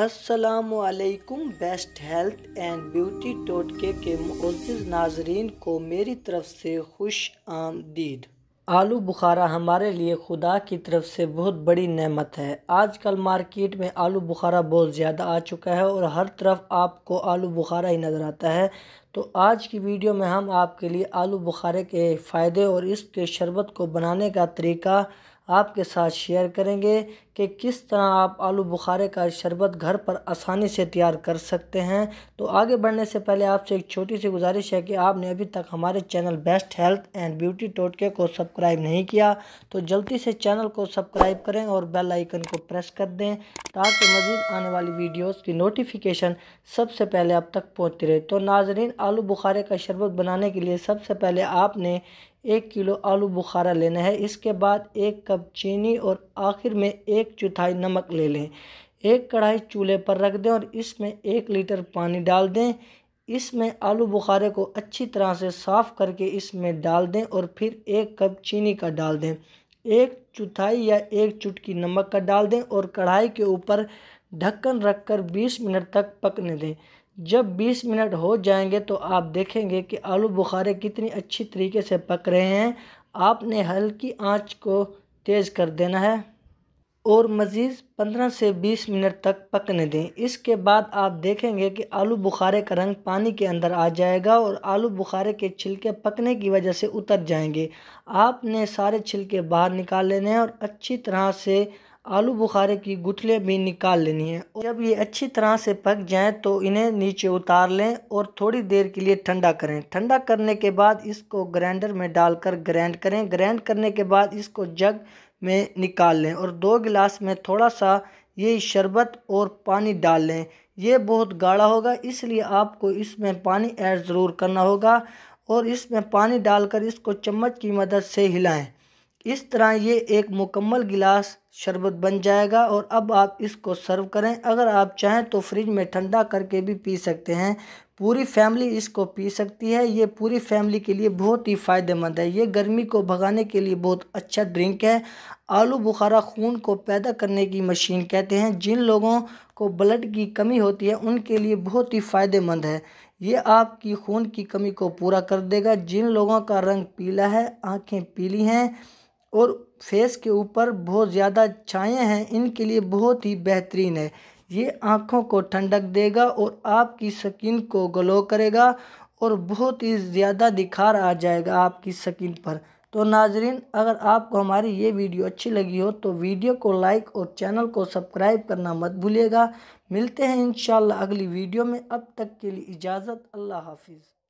असलकुम best health and beauty डॉट के के मुज्ज़ नाजरीन को मेरी तरफ़ से खुश आमदीद आलू बुखारा हमारे लिए खुदा की तरफ से बहुत बड़ी नेमत है आजकल मार्केट में आलू बुखारा बहुत ज़्यादा आ चुका है और हर तरफ आपको आलू बुखारा ही नज़र आता है तो आज की वीडियो में हम आपके लिए आलू बुखारे के फ़ायदे और इसके शरबत को बनाने का तरीका आपके साथ शेयर करेंगे कि किस तरह आप आलू बुखारे का शरबत घर पर आसानी से तैयार कर सकते हैं तो आगे बढ़ने से पहले आपसे एक छोटी सी गुजारिश है कि आपने अभी तक हमारे channel best health and beauty टोटके को सब्सक्राइब नहीं किया तो जल्दी से चैनल को सब्सक्राइब करें और बेल आइकन को प्रेस कर दें ताकि मज़ीद आने वाली वीडियोज़ की नोटिफिकेशन सबसे पहले आप तक पहुँचती रहे तो नाजरीन आलू बुखारे का शरबत बनाने के लिए सबसे पहले आपने एक किलो आलू बुखारा लेना है इसके बाद एक कप चीनी और आखिर में एक चौथाई नमक ले लें एक कढ़ाई चूल्हे पर रख दें और इसमें एक लीटर पानी डाल दें इसमें आलू बुखारे को अच्छी तरह से साफ़ करके इसमें डाल दें और फिर एक कप चीनी का डाल दें एक चौथाई या एक चुटकी नमक का डाल दें और कढ़ाई के ऊपर ढक्कन रखकर 20 मिनट तक पकने दें जब 20 मिनट हो जाएंगे तो आप देखेंगे कि आलू बुखारे कितनी अच्छी तरीके से पक रहे हैं आपने हल्की आंच को तेज़ कर देना है और मज़ीद 15 से 20 मिनट तक पकने दें इसके बाद आप देखेंगे कि आलू बुखारे का रंग पानी के अंदर आ जाएगा और आलू बुखारे के छिलके पकने की वजह से उतर जाएंगे आपने सारे छिलके बाहर निकाल लेने हैं और अच्छी तरह से आलू बुखारे की गुठले भी निकाल लेनी है और जब ये अच्छी तरह से पक जाएं तो इन्हें नीचे उतार लें और थोड़ी देर के लिए ठंडा करें ठंडा करने के बाद इसको ग्राइंडर में डालकर ग्राइंड करें ग्राइंड करने के बाद इसको जग में निकाल लें और दो गिलास में थोड़ा सा ये शरबत और पानी डाल लें ये बहुत गाढ़ा होगा इसलिए आपको इसमें पानी ऐड ज़रूर करना होगा और इसमें पानी डालकर इसको चम्मच की मदद से हिलाएं इस तरह ये एक मुकम्मल गिलास शरबत बन जाएगा और अब आप इसको सर्व करें अगर आप चाहें तो फ्रिज में ठंडा करके भी पी सकते हैं पूरी फैमिली इसको पी सकती है ये पूरी फैमिली के लिए बहुत ही फ़ायदेमंद है ये गर्मी को भगाने के लिए बहुत अच्छा ड्रिंक है आलू बुखारा खून को पैदा करने की मशीन कहते हैं जिन लोगों को ब्लड की कमी होती है उनके लिए बहुत ही फ़ायदेमंद है ये आपकी खून की कमी को पूरा कर देगा जिन लोगों का रंग पीला है आँखें पीली हैं और फेस के ऊपर बहुत ज़्यादा छाएँ हैं इनके लिए बहुत ही बेहतरीन है ये आँखों को ठंडक देगा और आपकी स्किन को ग्लो करेगा और बहुत ही ज़्यादा निखार आ जाएगा आपकी स्किन पर तो नाजरीन अगर आपको हमारी ये वीडियो अच्छी लगी हो तो वीडियो को लाइक और चैनल को सब्सक्राइब करना मत भूलिएगा मिलते हैं इन अगली वीडियो में अब तक के लिए इजाज़त अल्लाह हाफिज़